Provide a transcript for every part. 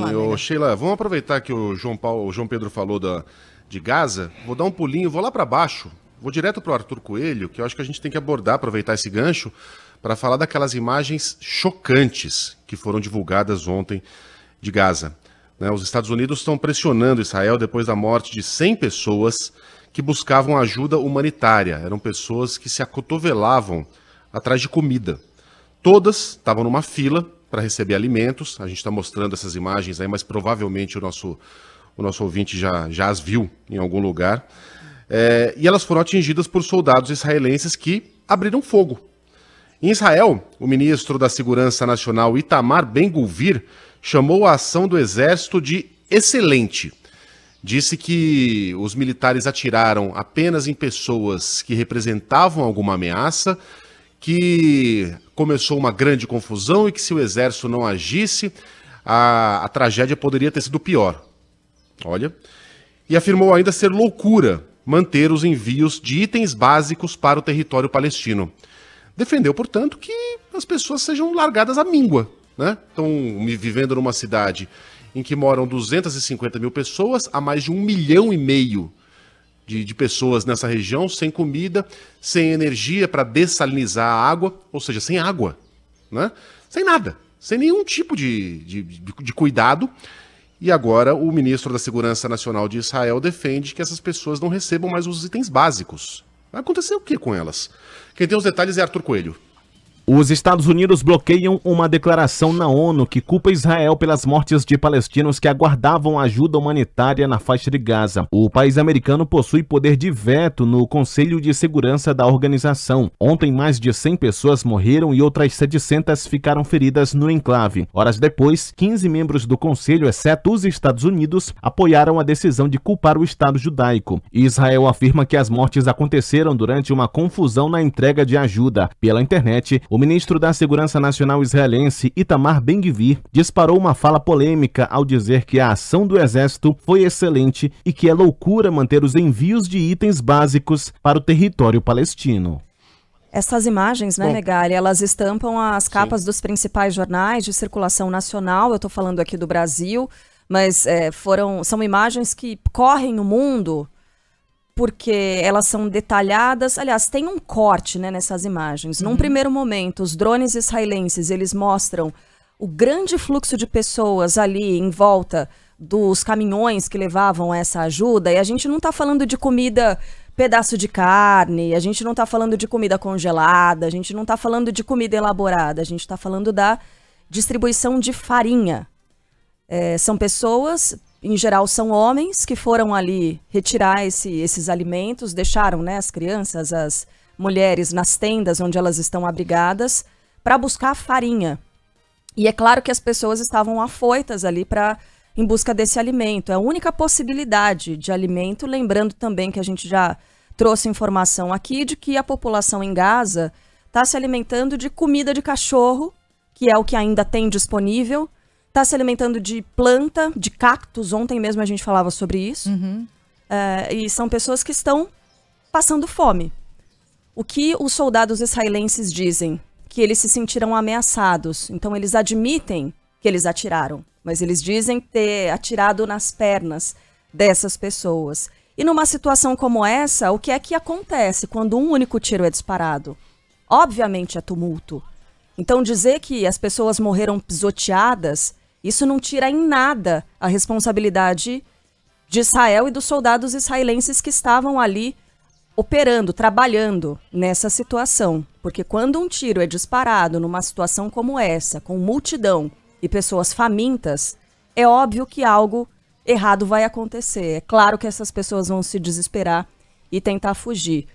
Lá, ô, Sheila, vamos aproveitar que o João, Paulo, o João Pedro falou da, de Gaza. Vou dar um pulinho, vou lá para baixo. Vou direto para o Arthur Coelho, que eu acho que a gente tem que abordar, aproveitar esse gancho, para falar daquelas imagens chocantes que foram divulgadas ontem de Gaza. Né, os Estados Unidos estão pressionando Israel depois da morte de 100 pessoas que buscavam ajuda humanitária. Eram pessoas que se acotovelavam atrás de comida. Todas estavam numa fila para receber alimentos. A gente está mostrando essas imagens aí, mas provavelmente o nosso, o nosso ouvinte já, já as viu em algum lugar. É, e elas foram atingidas por soldados israelenses que abriram fogo. Em Israel, o ministro da Segurança Nacional Itamar ben gulvir chamou a ação do exército de excelente. Disse que os militares atiraram apenas em pessoas que representavam alguma ameaça que começou uma grande confusão e que se o exército não agisse, a, a tragédia poderia ter sido pior. Olha. E afirmou ainda ser loucura manter os envios de itens básicos para o território palestino. Defendeu, portanto, que as pessoas sejam largadas à míngua. Né? Estão vivendo numa cidade em que moram 250 mil pessoas, há mais de um milhão e meio de, de pessoas nessa região sem comida, sem energia para dessalinizar a água, ou seja, sem água, né? sem nada, sem nenhum tipo de, de, de cuidado. E agora o ministro da Segurança Nacional de Israel defende que essas pessoas não recebam mais os itens básicos. Vai acontecer o que com elas? Quem tem os detalhes é Arthur Coelho. Os Estados Unidos bloqueiam uma declaração na ONU que culpa Israel pelas mortes de palestinos que aguardavam ajuda humanitária na faixa de Gaza. O país americano possui poder de veto no Conselho de Segurança da organização. Ontem, mais de 100 pessoas morreram e outras 700 ficaram feridas no enclave. Horas depois, 15 membros do Conselho, exceto os Estados Unidos, apoiaram a decisão de culpar o Estado judaico. Israel afirma que as mortes aconteceram durante uma confusão na entrega de ajuda. Pela internet, o ministro da Segurança Nacional israelense, Itamar Ben-Gvir, disparou uma fala polêmica ao dizer que a ação do exército foi excelente e que é loucura manter os envios de itens básicos para o território palestino. Essas imagens, né, Bom, Megali, elas estampam as capas sim. dos principais jornais de circulação nacional. Eu estou falando aqui do Brasil, mas é, foram são imagens que correm no mundo porque elas são detalhadas. Aliás, tem um corte né, nessas imagens. Uhum. Num primeiro momento, os drones israelenses eles mostram o grande fluxo de pessoas ali em volta dos caminhões que levavam essa ajuda. E a gente não está falando de comida pedaço de carne, a gente não está falando de comida congelada, a gente não está falando de comida elaborada, a gente está falando da distribuição de farinha. É, são pessoas em geral são homens que foram ali retirar esse, esses alimentos, deixaram né, as crianças, as mulheres nas tendas onde elas estão abrigadas para buscar farinha. E é claro que as pessoas estavam afoitas ali para em busca desse alimento. É a única possibilidade de alimento, lembrando também que a gente já trouxe informação aqui de que a população em Gaza está se alimentando de comida de cachorro, que é o que ainda tem disponível Tá se alimentando de planta, de cactos. Ontem mesmo a gente falava sobre isso. Uhum. Uh, e são pessoas que estão passando fome. O que os soldados israelenses dizem? Que eles se sentiram ameaçados. Então eles admitem que eles atiraram, mas eles dizem ter atirado nas pernas dessas pessoas. E numa situação como essa, o que é que acontece quando um único tiro é disparado? Obviamente é tumulto. Então dizer que as pessoas morreram pisoteadas isso não tira em nada a responsabilidade de Israel e dos soldados israelenses que estavam ali operando, trabalhando nessa situação. Porque quando um tiro é disparado numa situação como essa, com multidão e pessoas famintas, é óbvio que algo errado vai acontecer. É claro que essas pessoas vão se desesperar e tentar fugir.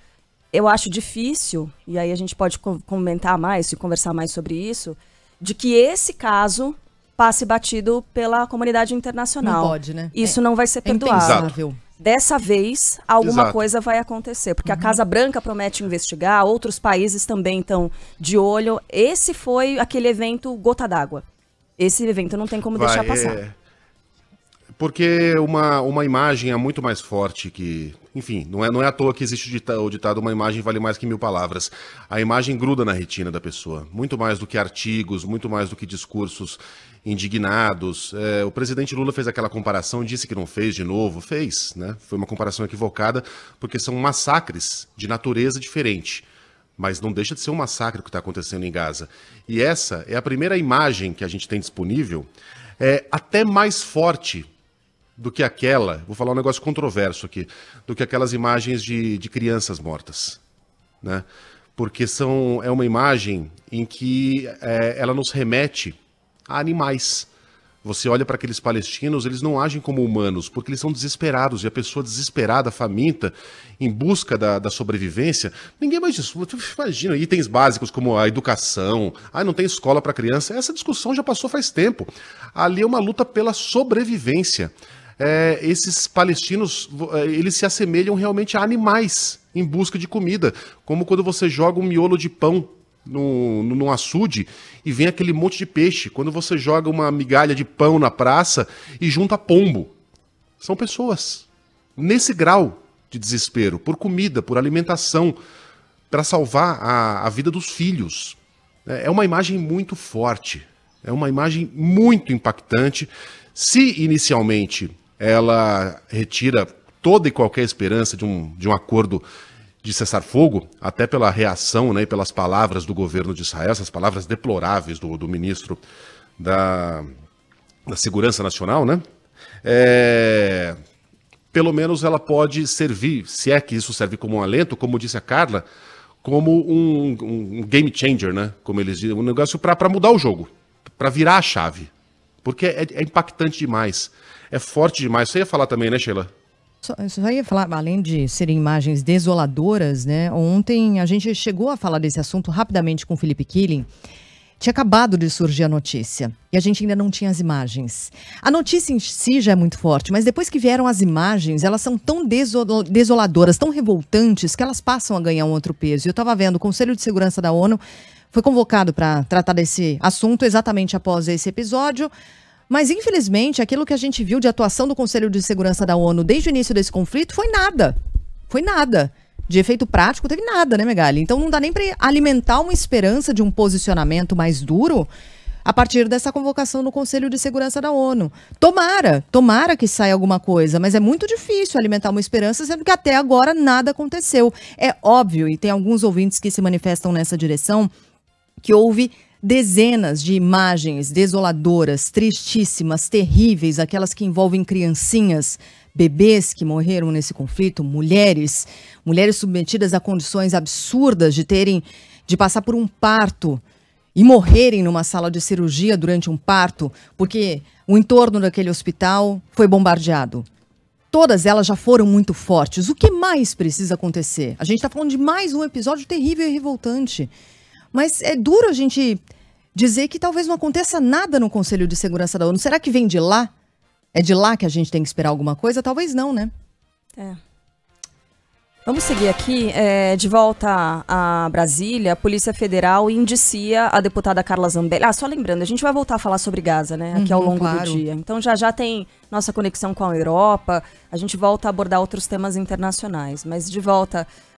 Eu acho difícil, e aí a gente pode comentar mais e conversar mais sobre isso, de que esse caso passe batido pela comunidade internacional. Não pode, né? Isso é, não vai ser é perdoado. É Dessa vez, alguma Exato. coisa vai acontecer, porque uhum. a Casa Branca promete investigar, outros países também estão de olho. Esse foi aquele evento gota d'água. Esse evento não tem como vai, deixar passar. É... Porque uma, uma imagem é muito mais forte que enfim, não é, não é à toa que existe o ditado, uma imagem vale mais que mil palavras. A imagem gruda na retina da pessoa, muito mais do que artigos, muito mais do que discursos indignados. É, o presidente Lula fez aquela comparação, disse que não fez de novo. Fez, né? Foi uma comparação equivocada, porque são massacres de natureza diferente. Mas não deixa de ser um massacre o que está acontecendo em Gaza. E essa é a primeira imagem que a gente tem disponível, é até mais forte do que aquela, vou falar um negócio controverso aqui, do que aquelas imagens de, de crianças mortas, né? Porque são, é uma imagem em que é, ela nos remete a animais. Você olha para aqueles palestinos, eles não agem como humanos, porque eles são desesperados. E a pessoa desesperada, faminta, em busca da, da sobrevivência, ninguém mais discute. Imagina, itens básicos como a educação, ah, não tem escola para criança. Essa discussão já passou faz tempo. Ali é uma luta pela sobrevivência é, esses palestinos é, eles se assemelham realmente a animais em busca de comida, como quando você joga um miolo de pão no, no, no, açude e vem aquele monte de peixe. Quando você joga uma migalha de pão na praça e junta pombo. São pessoas nesse grau de desespero por comida, por alimentação, para salvar a, a vida dos filhos. É, é uma imagem muito forte, é uma imagem muito impactante. Se inicialmente ela retira toda e qualquer esperança de um, de um acordo de cessar fogo, até pela reação né, e pelas palavras do governo de Israel, essas palavras deploráveis do, do ministro da, da Segurança Nacional, né? É, pelo menos ela pode servir, se é que isso serve como um alento, como disse a Carla, como um, um game changer, né? Como eles dizem, um negócio para mudar o jogo, para virar a chave. Porque é, é impactante demais. É forte demais. Você ia falar também, né, Sheila? Só, só, ia falar, além de serem imagens desoladoras, né? Ontem a gente chegou a falar desse assunto rapidamente com o Felipe Killing. Tinha acabado de surgir a notícia e a gente ainda não tinha as imagens. A notícia em si já é muito forte, mas depois que vieram as imagens, elas são tão desol desoladoras, tão revoltantes, que elas passam a ganhar um outro peso. Eu estava vendo o Conselho de Segurança da ONU foi convocado para tratar desse assunto exatamente após esse episódio. Mas, infelizmente, aquilo que a gente viu de atuação do Conselho de Segurança da ONU desde o início desse conflito foi nada. Foi nada. De efeito prático, teve nada, né, Megali? Então, não dá nem para alimentar uma esperança de um posicionamento mais duro a partir dessa convocação no Conselho de Segurança da ONU. Tomara, tomara que saia alguma coisa, mas é muito difícil alimentar uma esperança, sendo que até agora nada aconteceu. É óbvio, e tem alguns ouvintes que se manifestam nessa direção, que houve dezenas de imagens desoladoras, tristíssimas, terríveis, aquelas que envolvem criancinhas, bebês que morreram nesse conflito, mulheres, mulheres submetidas a condições absurdas de terem de passar por um parto e morrerem numa sala de cirurgia durante um parto, porque o entorno daquele hospital foi bombardeado. Todas elas já foram muito fortes. O que mais precisa acontecer? A gente está falando de mais um episódio terrível e revoltante mas é duro a gente dizer que talvez não aconteça nada no Conselho de Segurança da ONU. Será que vem de lá? É de lá que a gente tem que esperar alguma coisa? Talvez não, né? É. Vamos seguir aqui. É, de volta a Brasília, a Polícia Federal indicia a deputada Carla Zambelli. Ah, só lembrando, a gente vai voltar a falar sobre Gaza, né? Aqui uhum, ao longo claro. do dia. Então já já tem nossa conexão com a Europa. A gente volta a abordar outros temas internacionais. Mas de volta